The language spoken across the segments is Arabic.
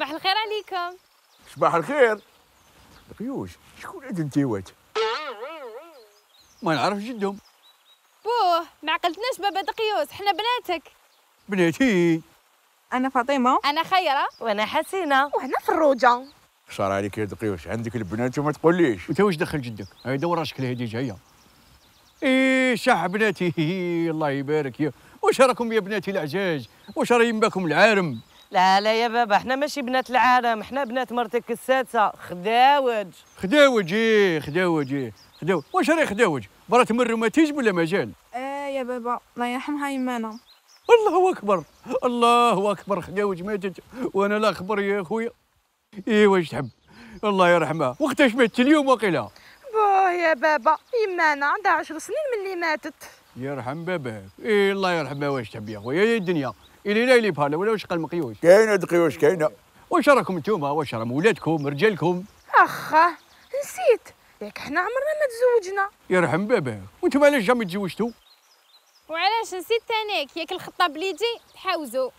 صباح الخير عليكم صباح الخير ريوش شكون هاد انتيوات ما نعرف جدهم بوه ما عقلتناش بابا دقيوس حنا بناتك بناتي انا فاطمه انا خيره وانا حسينه وهنا فروجه صار عليك يا دقيوش عندك البنات وما تقوليش انت واش دخل جدك هاي دور شكل هادي جايه اي شاح بناتي الله يبارك يا واش راكم يا بناتي العجاج واش راهم باكم العارم لا لا يا بابا احنا ماشي بنات العالم احنا بنات مرتك السادسه خداوج خداوج ايه خداوج ايه خداوج واش راهي خداوج برات من الروماتيزم ولا مازال اه يا بابا الله يرحمها يمانا الله اكبر الله اكبر خداوج ماتت وانا لا خبر يا خويا ايه واش تحب الله يرحمها وقتاش ماتت اليوم وقيله باه يا بابا يمانا عندها عشر سنين من اللي ماتت يرحم باباك إيه الله يرحم واش تبي يا خويا يا الدنيا إلي لا إلي بحاله ولا واش قال مقيوش كاينه دقيوش كاينه واش راكم نتوما واش راهم ولادكم رجالكم اخا نسيت ياك حنا عمرنا ما تزوجنا يرحم باباك وانتم علاش جامي تزوجتوا وعلاش نسيت تانيك ياك الخطاب اللي يجي تحاوزوا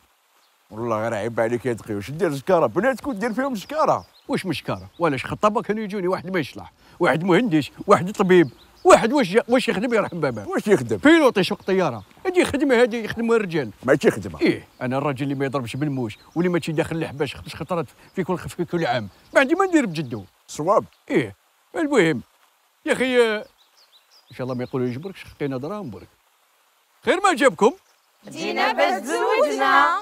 والله غير عيب عليك يا دقيوش دير زكاره بناتك ودير فيهم زكاره واش مشكاره ولاش خطابه كانوا يجوني واحد ما يشلح واحد مهندس واحد طبيب واحد واش واش يخدم يرحم بابا واش يخدم بيلوطي شق طياره هذه خدمه هذه يخدمها الرجال ماشي خدمه ايه انا الراجل اللي ما يضربش بالموش واللي ماشي داخل الحباش خطرات في كل في كل عام ما عندي ما ندير بجدو صواب ايه المهم يا اخي آه، ان شاء الله ما يقولوا يجبرك شقينا دراهم برك خير ما جابكم جينا باش تزوجنا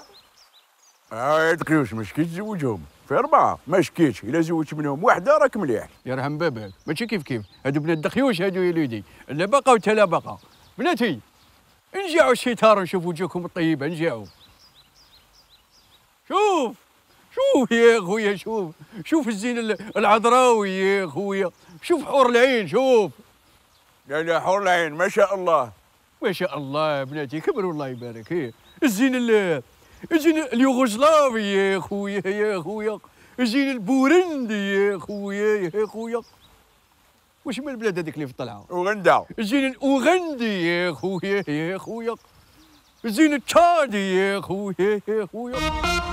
اه يا مش كي تزوجهم في أربعة ما شكيتش إلا زوجت منهم واحدة راك مليح يرحم بابك ماشي كيف كيف هادو بنات دخيوش هادو يا ليدي لا باقا وتا لا باقا بناتي انجعوا الشيطار نشوف وجهكم الطيبة انجعوا شوف شوف يا خويا شوف شوف الزين العذراوي يا خويا شوف حور العين شوف لا لا حور العين ما شاء الله ما شاء الله بناتي كبر الله يبارك إيه، الزين اجيني اليوغوسلافي يا خويا يا خويا اجيني البورندي يا خويا يا خويا واش من البلاد هذيك اللي في الطلعه اوغندا اجيني الاوغندي يا خويا يا خويا اجيني التشادي يا خويا يا خويا